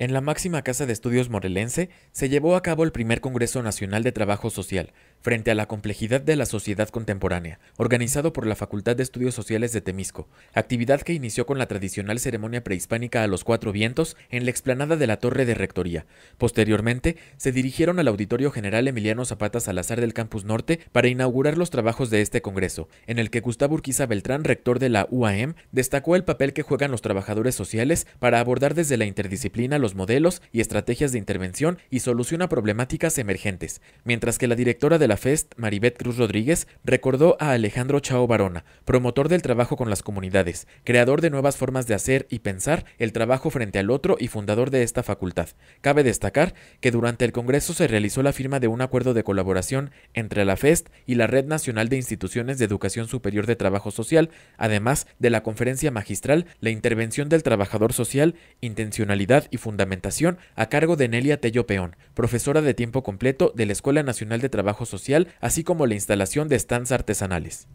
En la máxima casa de estudios morelense se llevó a cabo el primer Congreso Nacional de Trabajo Social, frente a la complejidad de la sociedad contemporánea, organizado por la Facultad de Estudios Sociales de Temisco, actividad que inició con la tradicional ceremonia prehispánica a los cuatro vientos en la explanada de la Torre de Rectoría. Posteriormente, se dirigieron al Auditorio General Emiliano Zapata Salazar del Campus Norte para inaugurar los trabajos de este Congreso, en el que Gustavo Urquiza Beltrán, rector de la UAM, destacó el papel que juegan los trabajadores sociales para abordar desde la interdisciplina los modelos y estrategias de intervención y soluciona problemáticas emergentes, mientras que la directora de la FEST, Maribeth Cruz Rodríguez, recordó a Alejandro Chao Barona, promotor del trabajo con las comunidades, creador de nuevas formas de hacer y pensar el trabajo frente al otro y fundador de esta facultad. Cabe destacar que durante el Congreso se realizó la firma de un acuerdo de colaboración entre la FEST y la Red Nacional de Instituciones de Educación Superior de Trabajo Social, además de la conferencia magistral La intervención del trabajador social, intencionalidad y fundación Fundamentación a cargo de Nelia Tello Peón, profesora de tiempo completo de la Escuela Nacional de Trabajo Social, así como la instalación de stands artesanales.